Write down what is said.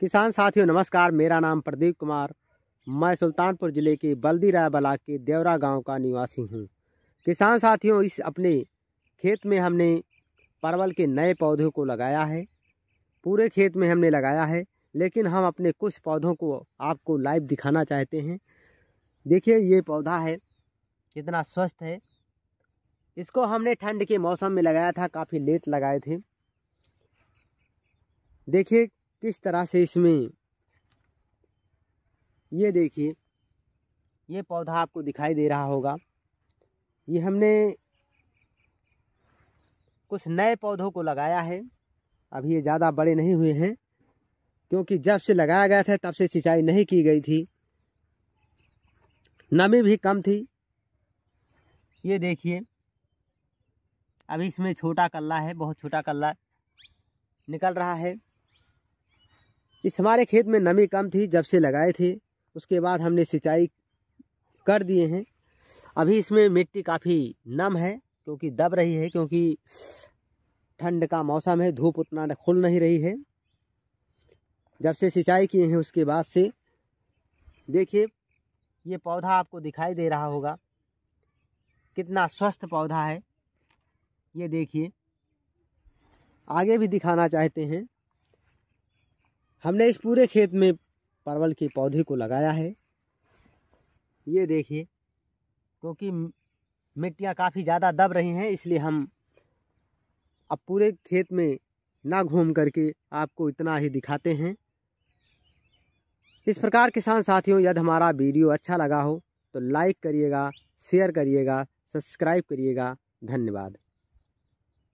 किसान साथियों नमस्कार मेरा नाम प्रदीप कुमार मैं सुल्तानपुर ज़िले के बल्दी राय ब्लाक के देवरा गांव का निवासी हूं। किसान साथियों इस अपने खेत में हमने परवल के नए पौधों को लगाया है पूरे खेत में हमने लगाया है लेकिन हम अपने कुछ पौधों को आपको लाइव दिखाना चाहते हैं देखिए ये पौधा है कितना स्वस्थ है इसको हमने ठंड के मौसम में लगाया था काफ़ी लेट लगाए थे देखिए किस तरह से इसमें ये देखिए ये पौधा आपको दिखाई दे रहा होगा ये हमने कुछ नए पौधों को लगाया है अभी ये ज़्यादा बड़े नहीं हुए हैं क्योंकि जब से लगाया गया था तब से सिंचाई नहीं की गई थी नमी भी कम थी ये देखिए अभी इसमें छोटा कल्ला है बहुत छोटा कल्ला निकल रहा है इस हमारे खेत में नमी कम थी जब से लगाए थे उसके बाद हमने सिंचाई कर दिए हैं अभी इसमें मिट्टी काफ़ी नम है क्योंकि दब रही है क्योंकि ठंड का मौसम है धूप उतना खुल नहीं रही है जब से सिंचाई किए हैं उसके बाद से देखिए ये पौधा आपको दिखाई दे रहा होगा कितना स्वस्थ पौधा है ये देखिए आगे भी दिखाना चाहते हैं हमने इस पूरे खेत में परवल के पौधे को लगाया है ये देखिए क्योंकि मिट्टियाँ काफ़ी ज़्यादा दब रही हैं इसलिए हम अब पूरे खेत में ना घूम करके आपको इतना ही दिखाते हैं इस प्रकार किसान साथियों यदि हमारा वीडियो अच्छा लगा हो तो लाइक करिएगा शेयर करिएगा सब्सक्राइब करिएगा धन्यवाद